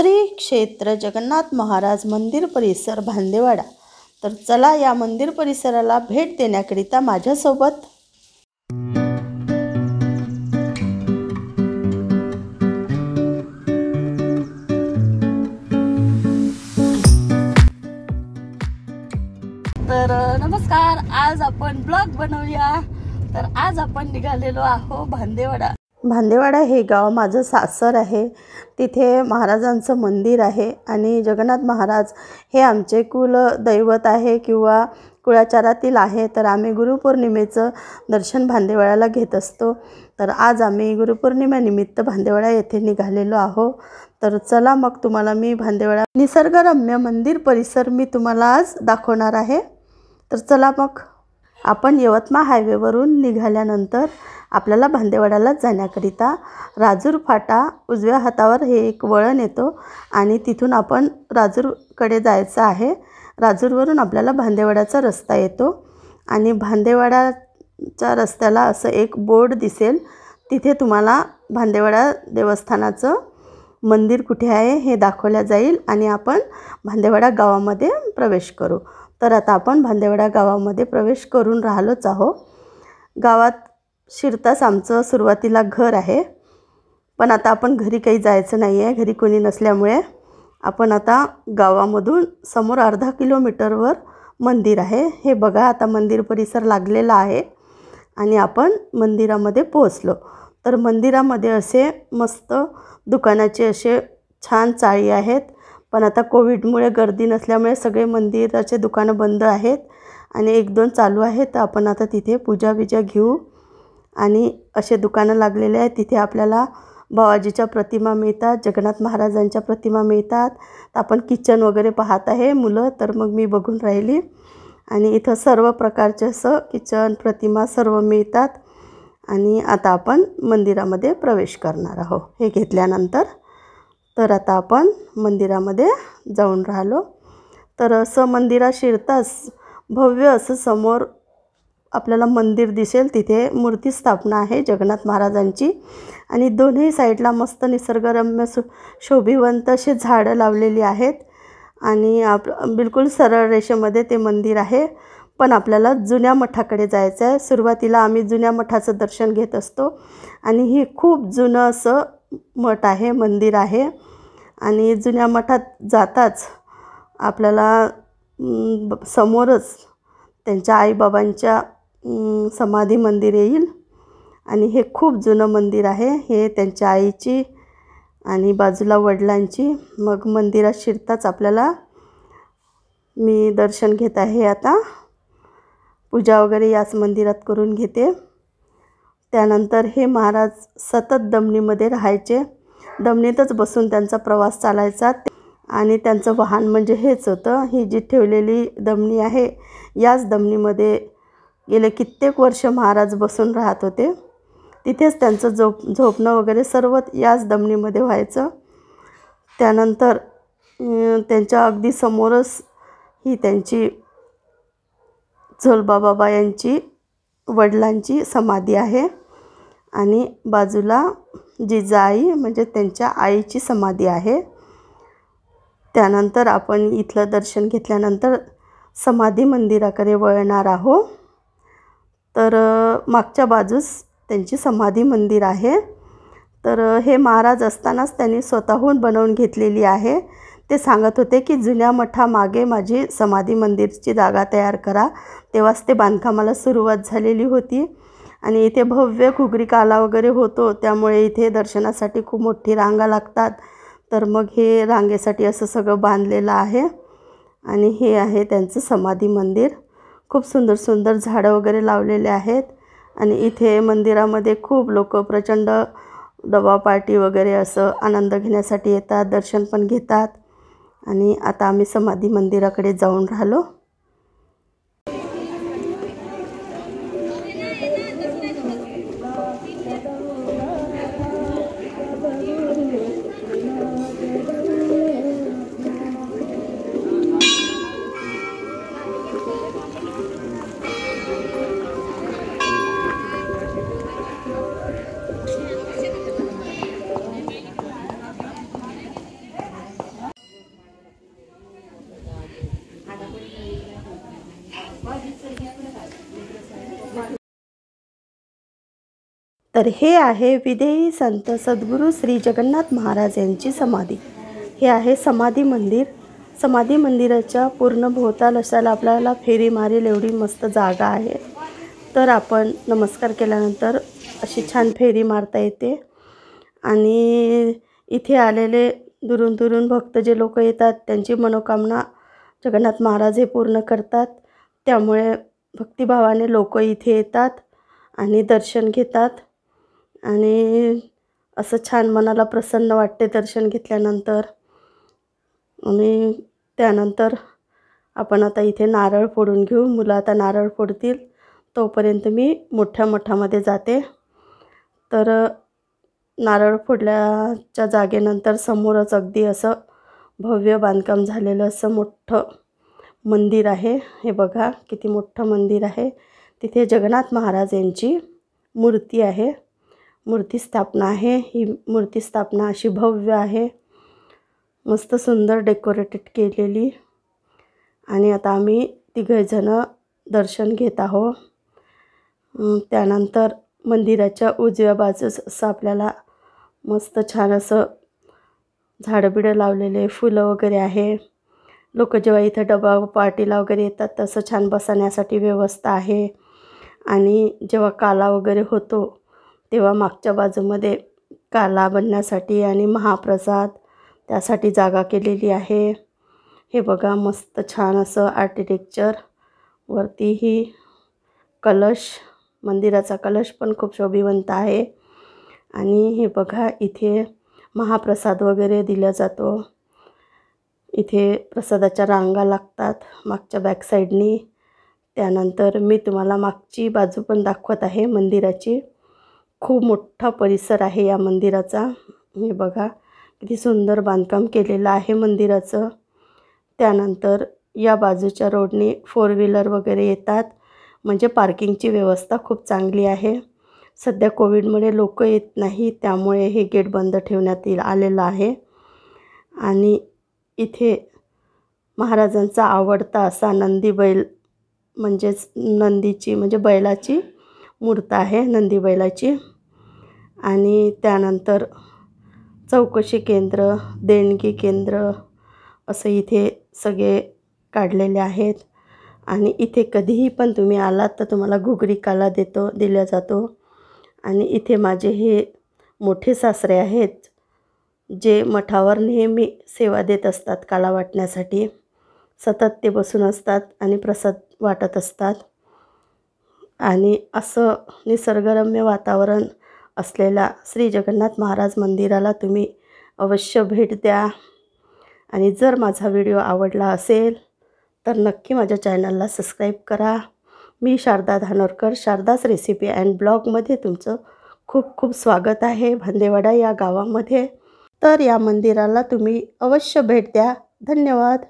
श्री क्षेत्र जगन्नाथ महाराज मंदिर परिसर भांदेवाडा तर चला या मंदिर परिसराला भेट देण्याकरिता माझ्यासोबत तर नमस्कार आज आपण ब्लॉग बनवूया तर आज आपण निघालेलो आहो भांदेवाडा भांदेवाडा हे गाव माझं सासर आहे तिथे महाराजांचं मंदिर आहे आणि जगन्नाथ महाराज हे आमचे कुल दैवत आहे किंवा कुळाचारातील आहे तर आम्ही गुरुपौर्णिमेचं दर्शन भांदेवाड्याला घेत असतो तर आज आम्ही गुरुपौर्णिमेनिमित्त भांदेवाडा येथे निघालेलो आहो तर चला मग तुम्हाला मी भांदेवाडा निसर्गरम्य मंदिर परिसर मी तुम्हाला आज दाखवणार आहे तर चला मग आपण यवतमाळ हायवेवरून निघाल्यानंतर आपल्याला भांदेवाड्याला जाण्याकरिता राजूर फाटा उजव्या हातावर हे एक वळण येतो आणि तिथून आपण राजूरकडे जायचं आहे राजूरवरून आपल्याला भांदेवाड्याचा रस्ता येतो आणि भांदेवाड्याच्या रस्त्याला असं एक बोर्ड दिसेल तिथे तुम्हाला भांदेवाडा देवस्थानाचं मंदिर कुठे आहे हे दाखवल्या जाईल आणि आपण भांदेवाडा गावामध्ये प्रवेश करू तर आता आपण भांदेवाडा गावामध्ये प्रवेश करून राहिलोच आहो गावात शिरतास आमचं सुरुवातीला घर आहे पण आता आपण घरी काही जायचं नाही आहे घरी कोणी नसल्यामुळे आपण आता गावामधून समोर अर्धा किलोमीटरवर मंदिर आहे हे बघा आता मंदिर परिसर लागलेला आहे आणि आपण मंदिरामध्ये पोहोचलो तर मंदिरामध्ये असे मस्त दुकानाचे असे छान चाळी आहेत पण आता कोविडमुळे गर्दी नसल्यामुळे सगळे मंदिराचे दुकानं बंद आहेत आणि एक दोन चालू आहेत तर आपण आता तिथे पूजा बिजा घेऊ आणि असे दुकानं लागलेले आहेत तिथे आपल्याला बावाजीच्या प्रतिमा मिळतात जगन्नाथ महाराजांच्या प्रतिमा मिळतात आपण किचन वगैरे पाहत आहे मुलं तर मग मी बघून राहिली आणि इथं सर्व प्रकारचे असं किचन प्रतिमा सर्व मिळतात आणि आता आपण मंदिरामध्ये प्रवेश करणार आहोत हे घेतल्यानंतर तर आता आपण मंदिरामध्ये जाऊन राहिलो तर असं मंदिरा शिरताच भव्य असं समोर आपल्याला मंदिर दिसेल तिथे मूर्ती स्थापना आहे जगन्नाथ महाराजांची आणि दोन्ही साईडला मस्त निसर्गरम्य सु शोभिवंत असे झाडं लावलेली आहेत आणि आप बिलकुल सरळ रेषेमध्ये ते मंदिर आहे पण आपल्याला जुन्या मठाकडे जायचं आहे सुरुवातीला आम्ही जुन्या मठाचं दर्शन घेत असतो आणि हे खूप जुनं असं मठ आहे मंदिर आहे आणि जुन्या मठात जाताच आपल्याला समोरच त्यांच्या आईबाबांच्या समाधी मंदिर येईल आणि हे खूप जुनं मंदिर आहे हे त्यांच्या आईची आणि बाजूला वडिलांची मग मंदिरात शिरताच आपल्याला मी दर्शन घेत आहे आता पूजा वगैरे याच मंदिरात करून घेते त्यानंतर हे महाराज सतत दमणीमध्ये राहायचे दमणीतच बसून त्यांचा प्रवास चालायचा आणि त्यांचं वाहन म्हणजे हेच होतं ही जी ठेवलेली दमणी आहे याच दमणीमध्ये गेले कित्येक वर्ष महाराज बसून राहत होते तिथेच त्यांचं झोप झोपणं वगैरे सर्व याच दमणीमध्ये व्हायचं त्यानंतर त्यांच्या अगदी समोरच ही त्यांची झोलबाबाबा यांची वडिलांची समाधी आहे आणि बाजूला जिजाई म्हणजे त्यांच्या आईची समाधी आहे त्यानंतर आपण इथलं दर्शन घेतल्यानंतर समाधी मंदिराकडे वळणार आहोत तर मागच्या बाजूस त्यांची समाधी मंदिर आहे तर हे महाराज असतानाच त्यांनी स्वतःहून बनवून घेतलेली आहे ते सांगत होते की जुन्या मठामागे माझी समाधी मंदिरची जागा तयार करा तेव्हाच ते बांधकामाला सुरुवात झालेली होती आणि इथे भव्य घुगरी काला वगैरे होतो त्यामुळे इथे दर्शनासाठी खूप मोठी रांगा लागतात तर मग हे रांगेसाठी असं सगळं बांधलेलं आहे आणि हे आहे त्यांचं समाधी मंदिर खूप सुंदर सुंदर झाडं वगैरे लावलेले आहेत आणि इथे मंदिरामध्ये खूप लोक प्रचंड दबा पार्टी वगैरे असं आनंद घेण्यासाठी येतात दर्शन पण घेतात आणि आता आम्ही समाधी मंदिराकडे जाऊन राहिलो तर हे आहे विदेही संत सद्गुरू श्री जगन्नाथ महाराज यांची समाधी हे आहे समाधी मंदिर समाधी मंदिराच्या पूर्ण भोवताल असायला आपल्याला फेरी मारेल एवढी मस्त जागा आहे तर आपण नमस्कार केल्यानंतर अशी छान फेरी मारता येते आणि इथे आलेले दुरून दुरून भक्त जे लोक येतात त्यांची मनोकामना जगन्नाथ महाराज हे पूर्ण करतात त्यामुळे भक्तिभावाने लोक इथे येतात आणि दर्शन घेतात आणि असं छान मनाला प्रसन्न वाटते दर्शन घेतल्यानंतर आणि त्यानंतर आपण आता इथे नारळ फोडून घेऊ मुलं आता नारळ फोडतील तोपर्यंत मी मोठ्या मठामध्ये जाते तर नारळ फोडल्याच्या जागेनंतर समोरच अगदी असं भव्य बांधकाम झालेलं असं मोठं मंदिर आहे हे बघा किती मोठं मंदिर आहे तिथे जगन्नाथ महाराज यांची मूर्ती आहे मूर्ती स्थापना आहे ही मूर्ती स्थापना अशी भव्य आहे मस्त सुंदर डेकोरेटेड केलेली आणि आता आम्ही तिघेजणं दर्शन घेत आहो त्यानंतर मंदिराच्या उजव्या बाजूस असं आपल्याला मस्त छान असं झाडंबिडं लावलेले फुलं वगैरे आहे लोक जेव्हा इथं डबा पार्टीला वगैरे येतात तसं छान बसण्यासाठी व्यवस्था आहे आणि जेव्हा काला वगैरे होतो तेव्हा मागच्या बाजूमध्ये काला बनण्यासाठी आणि महाप्रसाद त्यासाठी जागा केलेली आहे हे बघा मस्त छान असं आर्किटेक्चर वरती ही कलश मंदिराचा कलश पण खूप शोभिवंत आहे आणि हे बघा इथे महाप्रसाद वगैरे दिला जातो इथे प्रसादाच्या रांगा लागतात मागच्या बॅकसाईडनी त्यानंतर मी तुम्हाला मागची बाजू पण दाखवत आहे मंदिराची खूप मोठा परिसर आहे या मंदिराचा हे बघा किती सुंदर बांधकाम केलेलं आहे मंदिराचं त्यानंतर या बाजूच्या रोडने फोर व्हीलर वगैरे येतात म्हणजे पार्किंगची व्यवस्था खूप चांगली आहे सध्या कोविडमुळे लोक येत नाही त्यामुळे हे गेट बंद ठेवण्यात आलेलं आहे आणि इथे महाराजांचा आवडता असा नंदी बैल म्हणजेच नंदीची म्हणजे बैलाची मूर्त आहे नंदी बैलाची आणि त्यानंतर चौकशी केंद्र देणगी केंद्र असं इथे सगळे काढलेले आहेत आणि इथे कधीही पण तुम्ही आलात तर तुम्हाला घुगरी काला देतो दिल्या जातो आणि इथे माझे हे मोठे सासरे आहेत जे मठावर नेहमी सेवा देत असतात काला वाटण्यासाठी सतत ते बसून असतात आणि प्रसाद वाटत असतात आणि असं निसर्गरम्य वातावरण असलेला श्री जगन्नाथ महाराज मंदिराला तुम्ही अवश्य भेट द्या आणि जर माझा व्हिडिओ आवडला असेल तर नक्की माझ्या चॅनलला सबस्क्राईब करा मी शारदा धानोरकर शारदास रेसिपी अँड ब्लॉगमध्ये तुमचं खूप खूप स्वागत आहे भंदेवाडा या गावामध्ये तर या मंदिराला तुम्ही अवश्य भेट द्या धन्यवाद